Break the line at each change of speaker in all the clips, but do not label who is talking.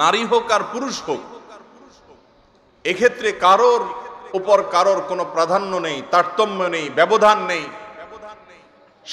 নারী হোক আর পুরুষ হোক এক্ষেত্রে কারোর উপর কারোর কোনো প্রাধান্য নেই তারতম্য নেই ব্যবধান নেই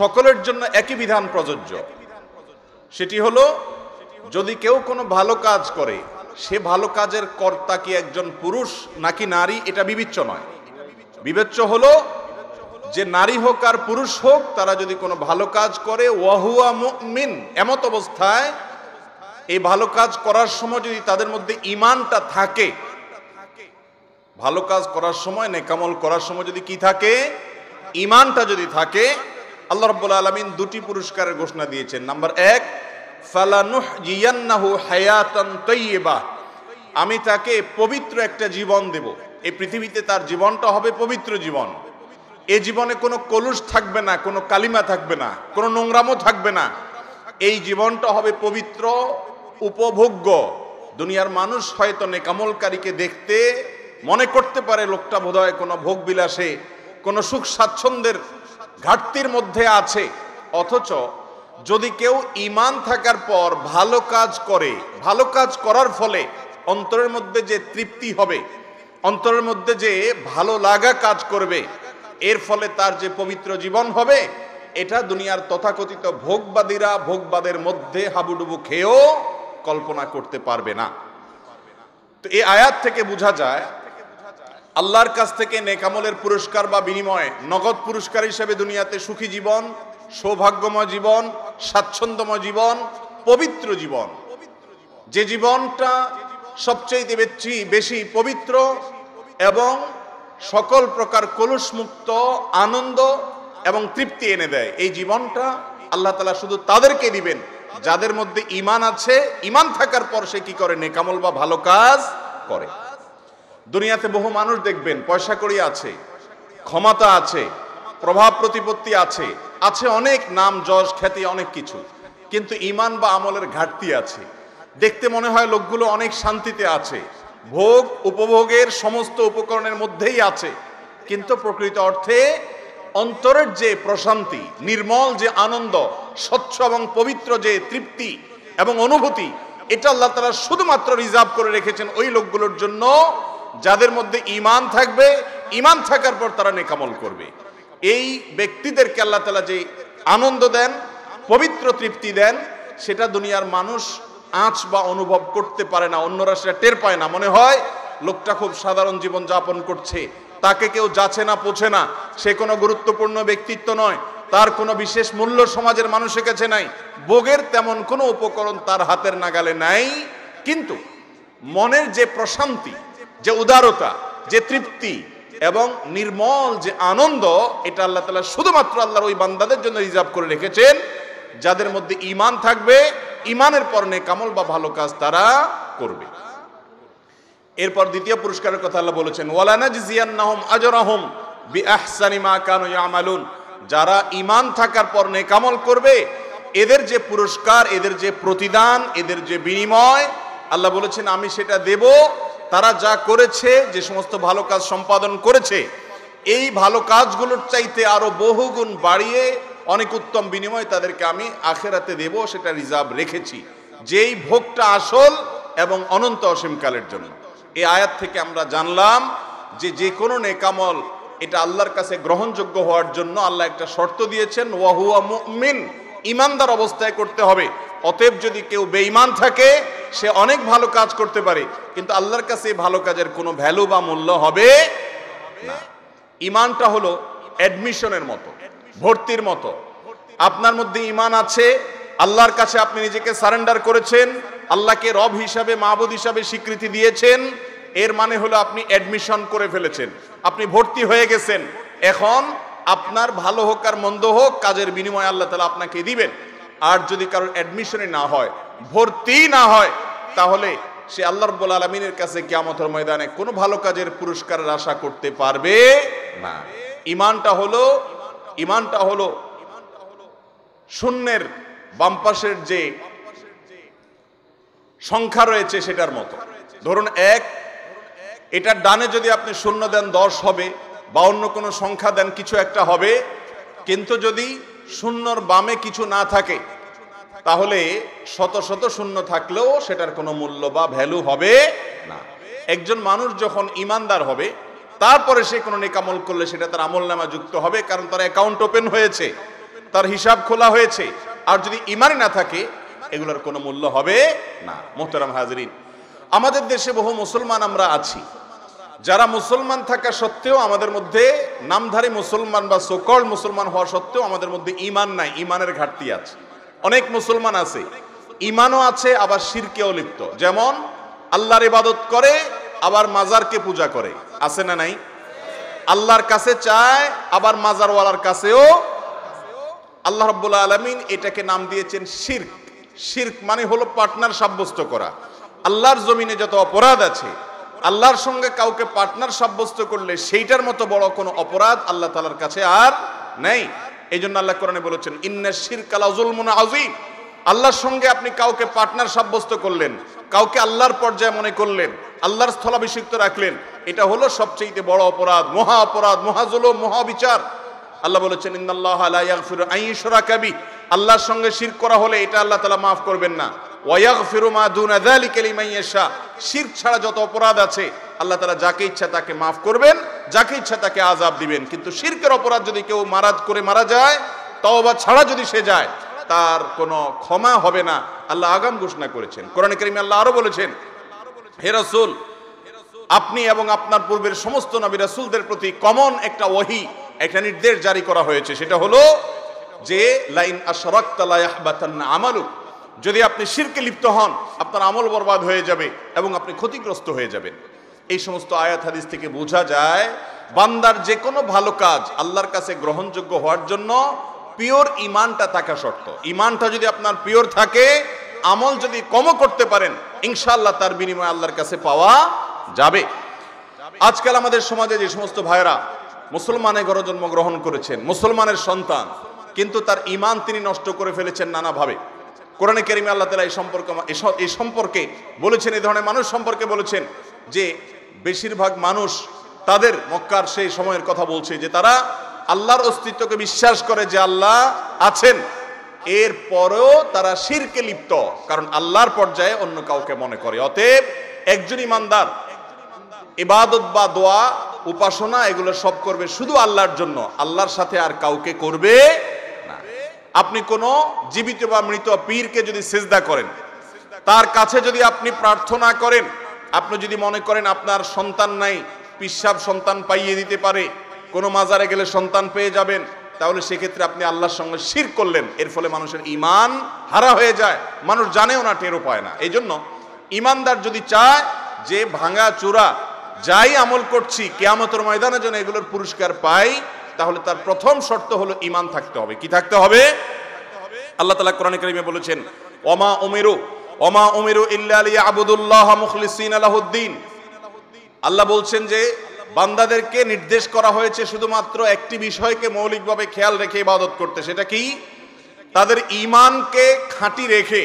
সকলের জন্য একই বিধান প্রযোজ্য সেটি হলো যদি কেউ কোনো ভালো কাজ করে সে ভালো কাজের কর্তা কি একজন পুরুষ নাকি নারী এটা বিবেচ্য নয় বিবেচ্য হলো যে নারী হোক আর পুরুষ হোক তারা যদি কোনো ভালো কাজ করে ওয়াহুয়া মুমিন এমত অবস্থায় এই ভালো কাজ করার সময় যদি তাদের মধ্যে ইমানটা থাকে ভালো কাজ করার সময় নেকামল করার সময় যদি কি থাকে ইমানটা যদি থাকে আল্লাহ রব আলমিন দুটি পুরস্কারের ঘোষণা দিয়েছেন নাম্বার এক আমি তাকে পবিত্র একটা জীবন দেব এই পৃথিবীতে তার জীবনটা হবে পবিত্র জীবন এ জীবনে কোনো কলুষ থাকবে না কোনো কালিমা থাকবে না কোনো নোংরামও থাকবে না এই জীবনটা হবে পবিত্র উপভোগ্য দুনিয়ার মানুষ হয়তো নেকামলকারীকে দেখতে মনে করতে পারে লোকটা বোধহয় কোনো ভোগ বিলাসে কোনো সুখ স্বাচ্ছন্দ্যের ঘাটতির মধ্যে আছে অথচ যদি কেউ ইমান থাকার পর ভালো কাজ করে ভালো কাজ করার ফলে অন্তরের মধ্যে যে তৃপ্তি হবে অন্তরের মধ্যে যে ভালো লাগা কাজ করবে এর ফলে তার যে পবিত্র জীবন হবে এটা দুনিয়ার তথাকথিত ভোগবাদীরা ভোগবাদের মধ্যে হাবুডুবু খেয়েও কল্পনা করতে পারবে না তো এই আয়াত থেকে বোঝা যায় আল্লাহর কাছ থেকে নেকামলের পুরস্কার বা বিনিময়ে নগদ পুরস্কার হিসেবে দুনিয়াতে সুখী জীবন সৌভাগ্যময় জীবন স্বাচ্ছন্দ্যময় জীবন পবিত্র জীবন যে জীবনটা সবচেয়ে বেশি বেশি পবিত্র এবং সকল প্রকার কলুষমুক্ত আনন্দ এবং তৃপ্তি এনে দেয় এই জীবনটা আল্লাহ তালা শুধু তাদেরকে দিবেন যাদের মধ্যে ইমান আছে ইমান থাকার পর সে কি করে নেকামল বা ভালো কাজ করে দুনিয়াতে বহু মানুষ দেখবেন পয়সা করি আছে ক্ষমতা আছে প্রভাব প্রতিপত্তি আছে আছে অনেক নাম যশ খ্যাতি অনেক কিছু কিন্তু ইমান বা আমলের ঘাটতি আছে দেখতে মনে হয় লোকগুলো অনেক শান্তিতে আছে ভোগ উপভোগের সমস্ত উপকরণের মধ্যেই আছে কিন্তু প্রকৃত অর্থে অন্তরের যে প্রশান্তি নির্মল যে আনন্দ স্বচ্ছ এবং পবিত্র যে তৃপ্তি এবং অনুভূতি এটা আল্লাহ তারা শুধুমাত্র রিজার্ভ করে রেখেছেন ওই লোকগুলোর জন্য যাদের মধ্যে ইমান থাকবে ইমান থাকার পর তারা নেকামল করবে এই ব্যক্তিদেরকে আল্লাহ তালা যে আনন্দ দেন পবিত্র তৃপ্তি দেন সেটা দুনিয়ার মানুষ আঁচ বা অনুভব করতে পারে না অন্যরা সেটা টের পায় না মনে হয় লোকটা খুব সাধারণ জীবন যাপন করছে তাকে কেউ যাচ্ছে না পোছে না সে কোনো গুরুত্বপূর্ণ ব্যক্তিত্ব নয় তার কোনো বিশেষ মূল্য সমাজের মানুষের কাছে নাই বোগের তেমন কোনো উপকরণ তার হাতের নাগালে নাই কিন্তু মনের যে প্রশান্তি যে উদারতা যে তৃপ্তি এবং নির্মল যে আনন্দ এটা আল্লাহ তালা শুধুমাত্র আল্লাহর ওই বান্দাদের জন্য রিজার্ভ করে রেখেছেন যাদের মধ্যে ইমান থাকবে ইমানের পর নেকামল বা ভালো কাজ তারা করবে এরপর দ্বিতীয় পুরস্কারের কথা আল্লাহ বলেছেন ওয়ালানা জিয়ান্নাহম আজরাহম বি আহসানি মা কানু ইয়ামালুন যারা ইমান থাকার পর নেকামল করবে এদের যে পুরস্কার এদের যে প্রতিদান এদের যে বিনিময় আল্লাহ বলেছেন আমি সেটা দেব তারা যা করেছে যে সমস্ত ভালো কাজ সম্পাদন করেছে এই ভালো কাজগুলোর চাইতে আরো বহুগুণ বাড়িয়ে অনেক উত্তম বিনিময় তাদেরকে আমি আখেরাতে দেব সেটা রিজার্ভ রেখেছি যেই ভোগটা আসল এবং অনন্ত অসীমকালের জন্য এই আয়াত থেকে আমরা জানলাম যে যে কোনো নেকামল এটা আল্লাহর কাছে গ্রহণযোগ্য হওয়ার জন্য আল্লাহ একটা শর্ত দিয়েছেন ওয়াহুয়া মুমিন ইমানদার অবস্থায় করতে হবে অতএব যদি কেউ বেঈমান থাকে সে অনেক ভালো কাজ করতে পারে কিন্তু আল্লাহর কাছে ভালো কাজের কোনো ভ্যালু বা মূল্য হবে না ইমানটা হলো অ্যাডমিশনের মতো ভর্তির মতো আপনার মধ্যে ইমান আছে আল্লাহর কাছে আপনি নিজেকে সারেন্ডার করেছেন আল্লাহকে রব হিসাবে মাহবুদ হিসাবে স্বীকৃতি দিয়েছেন এর মানে হলো আপনি অ্যাডমিশন করে ফেলেছেন আপনি ভর্তি হয়ে গেছেন এখন আপনার ভালো হোক আর মন্দ হোক কাজের বিনিময়ে আল্লাহ তালা আপনাকে দিবেন আর যদি কারোর অ্যাডমিশনে না হয় ভর্তি না হয় তাহলে সে আল্লাহ রব্বুল আলমিনের কাছে কিয়ামতের ময়দানে কোনো ভালো কাজের পুরস্কারের আশা করতে পারবে না ইমানটা হলো ইমানটা হলো শূন্যের বাম্পাসের যে সংখ্যা রয়েছে সেটার মতো ধরুন এক এটার ডানে যদি আপনি শূন্য দেন দশ হবে বা অন্য কোনো সংখ্যা দেন কিছু একটা হবে কিন্তু যদি শূন্যর বামে কিছু না থাকে তাহলে শত শত শূন্য থাকলেও সেটার কোনো মূল্য বা ভ্যালু হবে না একজন মানুষ যখন ইমানদার হবে তারপরে সে কোনো নেকামল করলে সেটা তার আমল নামা যুক্ত হবে কারণ তার অ্যাকাউন্ট ওপেন হয়েছে তার হিসাব খোলা হয়েছে আর যদি ইমানই না থাকে এগুলোর কোনো মূল্য হবে না মোহতারাম হাজরিন আমাদের দেশে বহু মুসলমান আমরা আছি যারা মুসলমান থাকা সত্ত্বেও আমাদের মধ্যে নামধারী মুসলমান বা সোকল মুসলমান হওয়া সত্ত্বেও আমাদের মধ্যে ইমান নাই ইমানের ঘাটতি আছে অনেক মুসলমান আছে ইমানও আছে আবার শিরকেও লিপ্ত যেমন আল্লাহর ইবাদত করে আবার মাজারকে পূজা করে আছে না নাই আল্লাহর কাছে চায় আবার মাজারওয়ালার কাছেও আল্লাহ রব্বুল্লা আলমিন এটাকে নাম দিয়েছেন শির্ক শির্ক মানে হলো পার্টনার সাব্যস্ত করা আল্লাহর জমিনে যত অপরাধ আছে আল্লাহর সঙ্গে কাউকে পার্টনার সাব্যস্ত করলে সেইটার মতো বড় কোনো অপরাধ আল্লাহ তালার কাছে আর নেই এই জন্য আল্লাহ কোরআনে বলেছেন ইন্না শির্ক আলাজুলমুন আজিম আল্লাহর সঙ্গে আপনি কাউকে পার্টনার সাব্যস্ত করলেন কাউকে আল্লাহর পর্যায়ে মনে করলেন আল্লাহর স্থলাভিষিক্ত রাখলেন এটা হলো সবচেয়ে বড় অপরাধ মহা অপরাধ মহা মহাবিচার আল্লাহ বলেছেন ইন্দাল্লাহ আলাইয়াগফিরু আইশরা কাবি আল্লাহর সঙ্গে শির করা হলে এটা আল্লাহ তালা মাফ করবেন না ওয়াগফিরু মা দুনা যালিকা লিমান ইয়াশা শির ছাড়া যত অপরাধ আছে আল্লাহ তালা যাকে ইচ্ছা তাকে মাফ করবেন যাকে ইচ্ছা তাকে আজাব দিবেন কিন্তু শিরকের অপরাধ যদি কেউ মারাত করে মারা যায় তওবা ছাড়া যদি সে যায় তার কোনো ক্ষমা হবে না আল্লাহ আগাম ঘোষণা করেছেন কোরআন করিমে আল্লাহ আরো বলেছেন হে রাসূল আপনি এবং আপনার পূর্বের সমস্ত নবী রাসূলদের প্রতি কমন একটা ওহী একটা নির্দেশ জারি করা হয়েছে সেটা হলো যে লাইন আমালু যদি আপনি শিরকে লিপ্ত হন আপনার আমল বরবাদ হয়ে যাবে এবং আপনি ক্ষতিগ্রস্ত হয়ে যাবেন এই সমস্ত আয়াত হাদিস থেকে বোঝা যায় বান্দার যে কোনো ভালো কাজ আল্লাহর কাছে গ্রহণযোগ্য হওয়ার জন্য পিওর ইমানটা থাকা শর্ত ইমানটা যদি আপনার পিওর থাকে আমল যদি কমও করতে পারেন ইনশাল্লাহ তার বিনিময়ে আল্লাহর কাছে পাওয়া যাবে আজকাল আমাদের সমাজে যে সমস্ত ভাইরা মুসলমানের ঘরে জন্মগ্রহণ করেছেন মুসলমানের সন্তান কিন্তু তার ইমান তিনি নষ্ট করে ফেলেছেন নানাভাবে কোরআনে কেরিমে আল্লাহ তালা এই সম্পর্কে এই সম্পর্কে বলেছেন এই ধরনের মানুষ সম্পর্কে বলেছেন যে বেশিরভাগ মানুষ তাদের মক্কার সেই সময়ের কথা বলছে যে তারা আল্লাহর অস্তিত্বকে বিশ্বাস করে যে আল্লাহ আছেন এর পরেও তারা শিরকে লিপ্ত কারণ আল্লাহর পর্যায়ে অন্য কাউকে মনে করে অতএব একজন ইমানদার ইবাদত বা দোয়া উপাসনা এগুলো সব করবে শুধু আল্লাহর জন্য আল্লাহর সাথে আর কাউকে করবে না আপনি কোনো জীবিত বা মৃত পীরকে যদি সেজদা করেন তার কাছে যদি আপনি প্রার্থনা করেন আপনি যদি মনে করেন আপনার সন্তান নাই পিসাব সন্তান পাইয়ে দিতে পারে কোনো মাজারে গেলে সন্তান পেয়ে যাবেন তাহলে সেক্ষেত্রে আপনি আল্লাহর সঙ্গে শির করলেন এর ফলে মানুষের ইমান হারা হয়ে যায় মানুষ জানেও না টেরও পায় না এই জন্য ইমানদার যদি চায় যে ভাঙা চূড়া যাই আমল করছি কেয়ামতের ময়দানে যেন এগুলোর পুরস্কার পাই তাহলে তার প্রথম শর্ত হলো ইমান থাকতে হবে কি থাকতে হবে আল্লাহ তালা কোরআন করিমে বলেছেন অমা উমেরু অমা উমেরু ইল্লা আবুদুল্লাহ মুখলিসিন আলাহদ্দিন আল্লাহ বলছেন যে বান্দাদেরকে নির্দেশ করা হয়েছে শুধুমাত্র একটি বিষয়কে মৌলিকভাবে খেয়াল রেখে ইবাদত করতে সেটা কি তাদের ইমানকে খাঁটি রেখে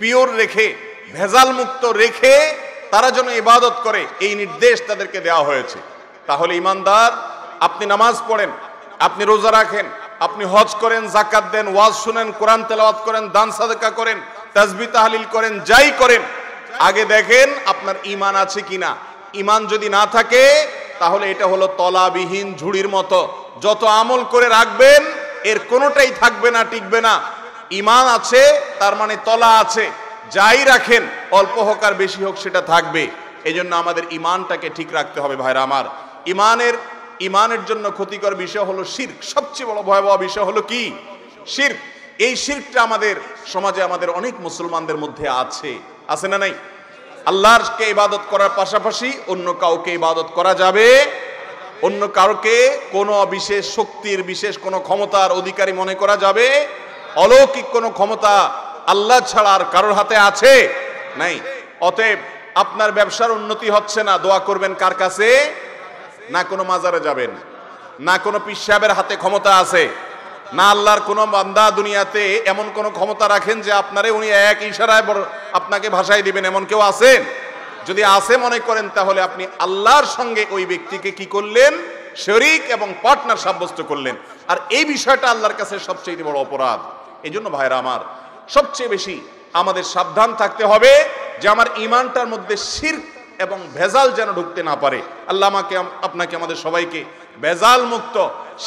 পিওর রেখে ভেজাল মুক্ত রেখে তারা যেন ইবাদত করে এই নির্দেশ তাদেরকে দেওয়া হয়েছে তাহলে ইমানদার আপনি নামাজ পড়েন আপনি রোজা রাখেন আপনি হজ করেন জাকাত দেন ওয়াজ শুনেন কোরআন তেলাওয়াত করেন দান সাদকা করেন তাজবি তাহলিল করেন যাই করেন আগে দেখেন আপনার ইমান আছে কিনা ইমান যদি না থাকে তাহলে এটা হলো তলাবিহীন ঝুড়ির মতো যত আমল করে রাখবেন এর কোনোটাই থাকবে না টিকবে না ইমান আছে তার মানে তলা আছে যাই রাখেন অল্প হোক আর বেশি হোক সেটা থাকবে জন্য আমাদের ইমানটাকে ঠিক রাখতে হবে ভাইরা আমার ইমানের ইমানের জন্য ক্ষতিকর বিষয় হলো শির সবচেয়ে বড় ভয়াবহ বিষয় হলো কি শির এই শিরটা আমাদের সমাজে আমাদের অনেক মুসলমানদের মধ্যে আছে আছে না নাই আল্লাহকে ইবাদত করার পাশাপাশি অন্য কাউকে ইবাদত করা যাবে অন্য কাউকে কোনো বিশেষ শক্তির বিশেষ কোনো ক্ষমতার অধিকারী মনে করা যাবে অলৌকিক কোনো ক্ষমতা আল্লাহ ছাড়া আর কারোর হাতে আছে নাই অতএব আপনার ব্যবসার উন্নতি হচ্ছে না দোয়া করবেন কার কাছে না কোনো মাজারে যাবেন না কোনো পিসাবের হাতে ক্ষমতা আছে না আল্লাহর কোনো বান্দা দুনিয়াতে এমন কোনো ক্ষমতা রাখেন যে আপনারে উনি এক ইশারায় আপনাকে ভাষায় দিবেন এমন কেউ আছেন যদি আছে মনে করেন তাহলে আপনি আল্লাহর সঙ্গে ওই ব্যক্তিকে কি করলেন শরিক এবং পার্টনার সাব্যস্ত করলেন আর এই বিষয়টা আল্লাহর কাছে সবচেয়ে বড় অপরাধ এই জন্য ভাইরা আমার সবচেয়ে বেশি আমাদের সাবধান থাকতে হবে যে আমার ইমানটার মধ্যে শির্ক এবং ভেজাল যেন ঢুকতে না পারে আল্লাহ আমাকে আপনাকে আমাদের সবাইকে ভেজাল মুক্ত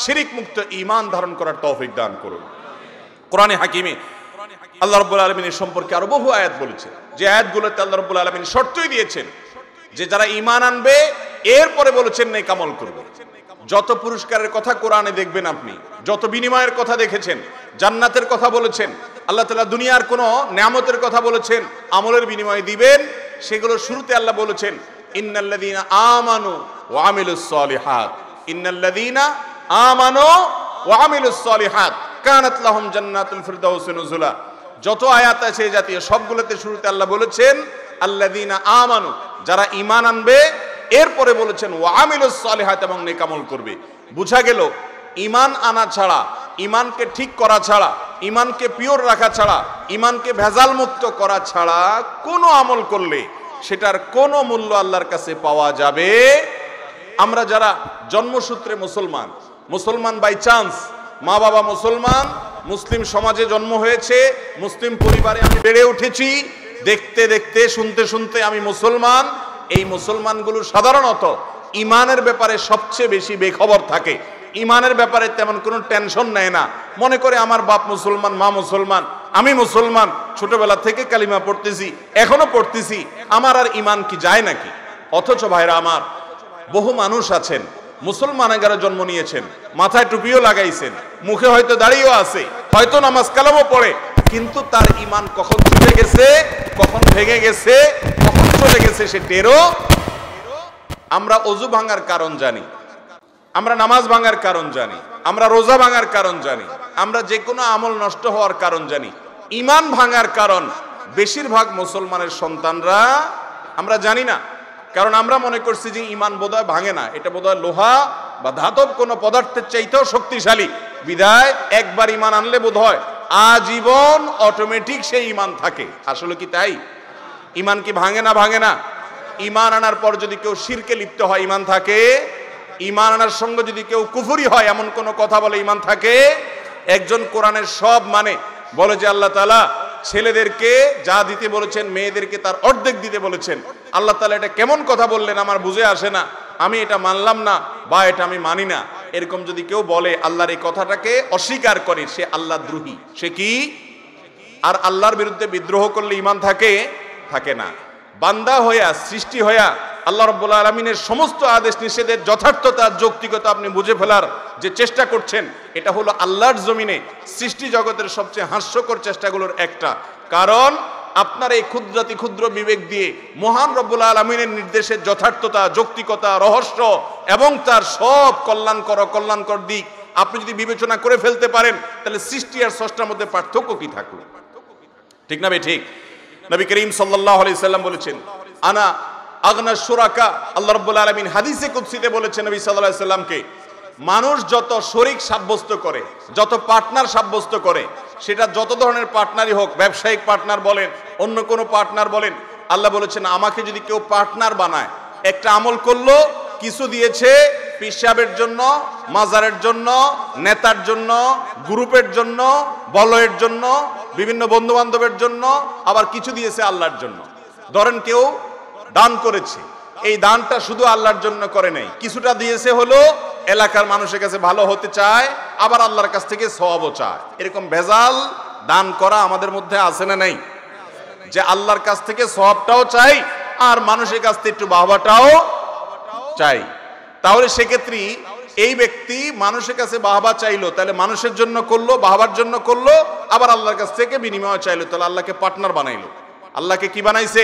শিরিক মুক্ত ইমান ধারণ করার তৌফিক দান করুন কোরআনে হাকিমে আল্লাহ রব্বুল আলমিন এ সম্পর্কে আরো বহু আয়াত বলেছে যে আয়াতগুলোতে আল্লাহ রব্বুল আলমিন শর্তই দিয়েছেন যে যারা ইমান আনবে এরপরে বলেছেন নেই কামল করবে যত পুরস্কারের কথা কোরআনে দেখবেন আপনি যত বিনিময়ের কথা দেখেছেন জান্নাতের কথা বলেছেন আল্লাহ তালা দুনিয়ার কোনো ন্যামতের কথা বলেছেন আমলের বিনিময়ে দিবেন সেগুলো শুরুতে আল্লাহ বলেছেন ইন্নাল্লাদিনা আমানু ও আমিলুসলিহাত ইন্নাল্লাদিনা আমানো ও আমিলুসলিহাত কানাত লাহম জান্নাতুল ফিরদাউস নুজুলা যত আয়াত আছে জাতীয় সবগুলোতে শুরুতে আল্লাহ বলেছেন আল্লাদিনা আমানু যারা ইমান আনবে এরপরে বলেছেন ওয়ামিল সালেহাত এবং নেকামল করবে বুঝা গেল ইমান আনা ছাড়া ইমানকে ঠিক করা ছাড়া ইমানকে পিওর রাখা ছাড়া ইমানকে ভেজাল মুক্ত করা ছাড়া কোনো আমল করলে সেটার কোনো মূল্য আল্লাহর কাছে পাওয়া যাবে আমরা যারা জন্মসূত্রে মুসলমান মুসলমান বাই চান্স মা বাবা মুসলমান মুসলিম সমাজে জন্ম হয়েছে মুসলিম পরিবারে আমি বেড়ে উঠেছি দেখতে দেখতে শুনতে শুনতে আমি মুসলমান এই মুসলমানগুলো সাধারণত ইমানের ব্যাপারে সবচেয়ে বেশি বেখবর থাকে ইমানের ব্যাপারে তেমন কোনো টেনশন নেয় না মনে করে আমার বাপ মুসলমান মা মুসলমান আমি মুসলমান ছোটবেলা থেকে কালিমা পড়তেছি এখনো পড়তেছি আমার আর ইমান কি যায় নাকি অথচ ভাইরা আমার বহু মানুষ আছেন মুসলমান এগারো জন্ম নিয়েছেন মাথায় টুপিও লাগাইছেন মুখে হয়তো দাঁড়িয়েও আছে হয়তো নামাজ কালামও পড়ে কিন্তু তার ইমান কখন ছুটে গেছে কখন ভেঙে গেছে কখন চলে গেছে সে টেরো আমরা অজু ভাঙার কারণ জানি আমরা নামাজ ভাঙার কারণ জানি আমরা রোজা ভাঙার কারণ জানি আমরা যে কোনো আমল নষ্ট হওয়ার কারণ জানি ইমান ভাঙার কারণ বেশিরভাগ মুসলমানের সন্তানরা আমরা জানি না কারণ আমরা মনে করছি যে ইমান বোধহয় ভাঙে না এটা বোধহয় লোহা বা ধাতব কোনো পদার্থের চাইতেও শক্তিশালী বিদায় একবার ইমান আনলে বোধ হয় আজীবন অটোমেটিক সেই ইমান থাকে আসলে কি তাই ইমান কি ভাঙে না ভাঙে না ইমান আনার পর যদি কেউ শিরকে লিপ্ত হয় ইমান থাকে ইমান আনার সঙ্গে যদি কেউ কুফুরি হয় এমন কোনো কথা বলে ইমান থাকে একজন কোরআনের সব মানে বলে যে আল্লাহ তালা ছেলেদেরকে যা দিতে বলেছেন মেয়েদেরকে তার অর্ধেক দিতে বলেছেন আল্লাহ তালা এটা কেমন কথা বললেন আমার বুঝে আসে না আমি এটা মানলাম না বা এটা আমি মানি না এরকম যদি কেউ বলে আল্লাহর এই কথাটাকে অস্বীকার করে সে আল্লাহ দ্রোহী সে কি আর আল্লাহর বিরুদ্ধে বিদ্রোহ করলে ইমান থাকে থাকে না বান্দা হইয়া সৃষ্টি হইয়া আল্লাহ রব্বুল আলমিনের সমস্ত আদেশ নিষেধের যথার্থতা যৌক্তিকতা আপনি বুঝে ফেলার যে চেষ্টা করছেন এটা হলো আল্লাহর জমিনে সৃষ্টি জগতের সবচেয়ে হাস্যকর চেষ্টাগুলোর একটা কারণ আপনার এই ক্ষুদ্রাতি ক্ষুদ্র বিবেক দিয়ে মহান রব্বুল আলমিনের নির্দেশের যথার্থতা যৌক্তিকতা রহস্য এবং তার সব কল্যাণকর কল্যাণকর দিক আপনি যদি বিবেচনা করে ফেলতে পারেন তাহলে সৃষ্টি আর ষষ্ঠার মধ্যে পার্থক্য কি থাকবে ঠিক না ভাই ঠিক নবী করিম সাল্লাহ সাল্লাম বলেছেন আনা আগনা সুরাকা আল্লাহ রব্বুল আলমিন হাদিসে কুৎসিতে বলেছেন নবী সাল্লাহ সাল্লামকে মানুষ যত শরিক সাব্যস্ত করে যত পার্টনার সাব্যস্ত করে সেটা যত ধরনের পার্টনারই হোক ব্যবসায়িক পার্টনার বলেন অন্য কোনো পার্টনার বলেন আল্লাহ বলেছেন আমাকে যদি কেউ পার্টনার বানায় একটা আমল করলো কিছু দিয়েছে পিসাবের জন্য মাজারের জন্য নেতার জন্য গ্রুপের জন্য বলয়ের জন্য বিভিন্ন বন্ধু বান্ধবের জন্য আবার কিছু দিয়েছে আল্লাহর জন্য ধরেন কেউ দান করেছে এই দানটা শুধু আল্লাহর জন্য করে নাই কিছুটা দিয়েছে হলো এলাকার মানুষের কাছে ভালো হতে চায় আবার আল্লাহর কাছ থেকে সবও চায় এরকম ভেজাল দান করা আমাদের মধ্যে আছে না নাই যে আল্লাহর কাছ থেকে সবটাও চাই আর মানুষের কাছ থেকে একটু বাবাটাও চাই তাহলে সেক্ষেত্রে এই ব্যক্তি মানুষের কাছে বাহবা চাইলো তাহলে মানুষের জন্য করলো বাহবার জন্য করলো আবার আল্লাহর কাছ থেকে বিনিময় চাইলো তাহলে আল্লাহকে পার্টনার বানাইলো আল্লাহকে কি বানাইছে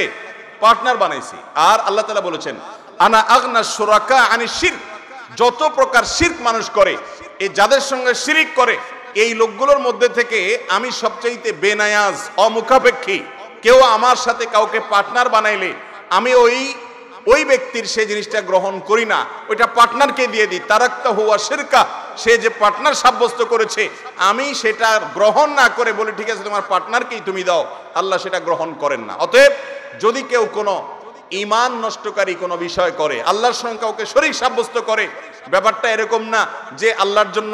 পার্টনার বানাইছে আর আল্লাহ তালা বলেছেন আনা আগনা সুরাকা আনি শির যত প্রকার শির্ক মানুষ করে এই যাদের সঙ্গে শিরিক করে এই লোকগুলোর মধ্যে থেকে আমি সবচাইতে বেনায়াজ অমুখাপেক্ষী কেউ আমার সাথে কাউকে পার্টনার বানাইলে আমি ওই ওই ব্যক্তির সে জিনিসটা গ্রহণ করি না ওইটা পার্টনারকে দিয়ে দিই তারাক্তা হুয়া শিরকা সে যে পার্টনার সাব্যস্ত করেছে আমি সেটা গ্রহণ না করে বলি ঠিক আছে তোমার পার্টনারকেই তুমি দাও আল্লাহ সেটা গ্রহণ করেন না অতএব যদি কেউ কোনো ইমান নষ্টকারী কোনো বিষয় করে আল্লাহর সঙ্গে কাউকে শরীর সাব্যস্ত করে ব্যাপারটা এরকম না যে আল্লাহর জন্য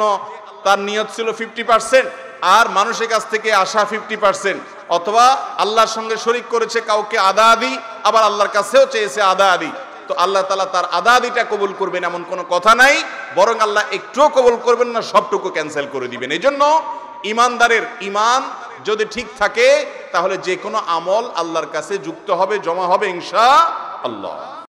তার নিয়ত ছিল ফিফটি পার্সেন্ট আর মানুষের কাছ থেকে আসা ফিফটি পার্সেন্ট অথবা আল্লাহর সঙ্গে শরিক করেছে কাউকে আদা আদি আবার আল্লাহর কাছেও চেয়েছে আদা আদি তো আল্লাহ তালা তার আদা আদিটা কবুল করবেন এমন কোনো কথা নাই বরং আল্লাহ একটুও কবুল করবেন না সবটুকু ক্যান্সেল করে দিবেন এই জন্য ইমানদারের ইমান যদি ঠিক থাকে তাহলে যে কোনো আমল আল্লাহর কাছে যুক্ত হবে জমা হবে ইনশা আল্লাহ